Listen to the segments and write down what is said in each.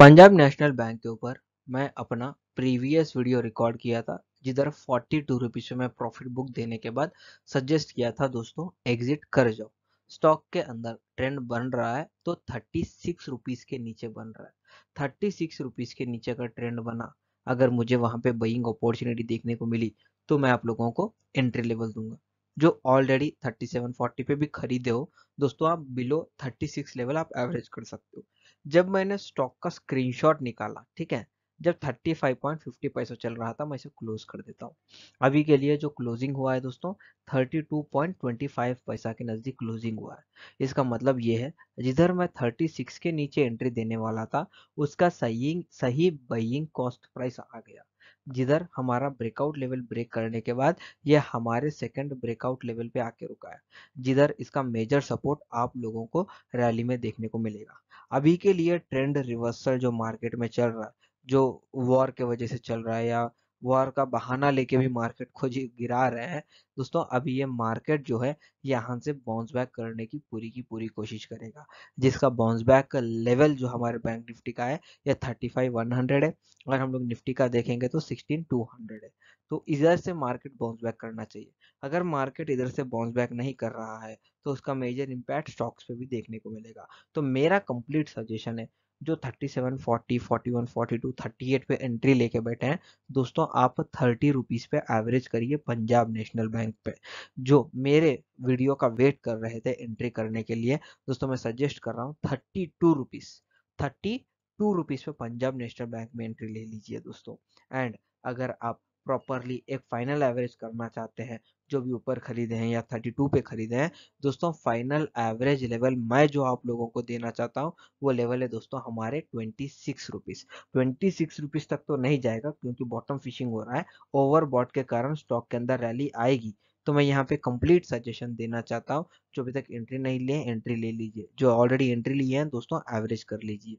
Punjab National bank के ऊपर मैं अपना प्रीवियस वीडियो रिकॉर्ड किया था जिधर फोर्टी टू रुपीज़ में प्रॉफिट बुक देने के बाद सजेस्ट किया था दोस्तों एग्जिट कर जाओ स्टॉक के अंदर ट्रेंड बन रहा है तो थर्टी सिक्स रुपीज़ के नीचे बन रहा है थर्टी सिक्स रुपीज़ के नीचे का ट्रेंड बना अगर मुझे वहां पे बइंग अपॉर्चुनिटी देखने को मिली तो मैं आप लोगों को एंट्री लेवल दूंगा जो ऑलरेडी 3740 पे भी खरीदे हो दोस्तों आप बिलो 36 लेवल आप एवरेज कर सकते हो जब मैंने स्टॉक का स्क्रीनशॉट निकाला ठीक है जब 35.50 पैसा चल रहा था मैं इसे क्लोज कर देता हूँ अभी के लिए जो क्लोजिंग हुआ है दोस्तों 32.25 पैसा के नज़दीक क्लोजिंग हुआ है इसका मतलब ये है जिधर मैं 36 के नीचे एंट्री देने वाला था उसका सही सही बाइंग कॉस्ट प्राइस आ गया जिधर हमारा ब्रेकआउट लेवल ब्रेक करने के बाद यह हमारे सेकंड ब्रेकआउट लेवल पे आके रुका है जिधर इसका मेजर सपोर्ट आप लोगों को रैली में देखने को मिलेगा अभी के लिए ट्रेंड रिवर्सल जो मार्केट में चल रहा है जो वॉर के वजह से चल रहा है या वॉर का बहाना लेके भी मार्केट को गिरा रहे हैं दोस्तों अभी ये मार्केट जो है यहाँ से बाउंस बैक करने की पूरी की पूरी कोशिश करेगा जिसका बाउंस बैक लेवल जो हमारे बैंक निफ्टी का है ये थर्टी फाइव वन हंड्रेड है और हम लोग निफ्टी का देखेंगे तो सिक्सटीन टू हंड्रेड है तो इधर से मार्केट बाउंस बैक करना चाहिए अगर मार्केट इधर से बाउंस बैक नहीं कर रहा है तो उसका मेजर इम्पैक्ट स्टॉक्स पे भी देखने को मिलेगा तो मेरा कंप्लीट सजेशन है जो 37, 40, 41, 42, 38 पे एंट्री लेके बैठे हैं दोस्तों आप थर्टी रुपीज़ पे एवरेज करिए पंजाब नेशनल बैंक पे जो मेरे वीडियो का वेट कर रहे थे एंट्री करने के लिए दोस्तों मैं सजेस्ट कर रहा हूँ thirty two rupees thirty two rupees पे पंजाब नेशनल बैंक में एंट्री ले लीजिए दोस्तों एंड अगर आप प्रॉपरली एक फाइनल एवरेज करना चाहते हैं जो भी ऊपर खरीदे हैं या 32 पे खरीदे हैं दोस्तों फाइनल एवरेज लेवल मैं जो आप लोगों को देना चाहता हूं वो लेवल है दोस्तों हमारे twenty six rupees twenty six rupees तक तो नहीं जाएगा क्योंकि बॉटम फिशिंग हो रहा है ओवर के कारण स्टॉक के अंदर रैली आएगी तो मैं यहाँ पे कंप्लीट सजेशन देना चाहता हूँ जो अभी तक एंट्री नहीं लिए एंट्री ले लीजिए जो ऑलरेडी एंट्री लिए हैं दोस्तों एवरेज कर लीजिए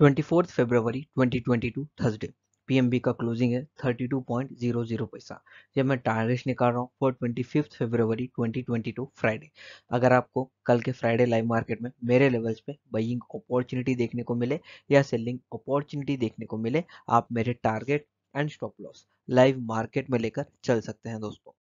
twenty fourth 2022 twenty twenty two Thursday PNB का क्लोजिंग है 32.00 पैसा जब मैं टारगेट निकाल रहा हूँ for twenty fifth 2022 twenty twenty two Friday अगर आपको कल के फ्राइडे लाइव मार्केट में मेरे लेवल्स पे बाइंग अपॉर्चुनिटी देखने को मिले या सेलिंग अपॉर्चुनिटी देखने को मिले आप मेरे target and stop loss live market में लेकर चल सकते हैं दोस्तों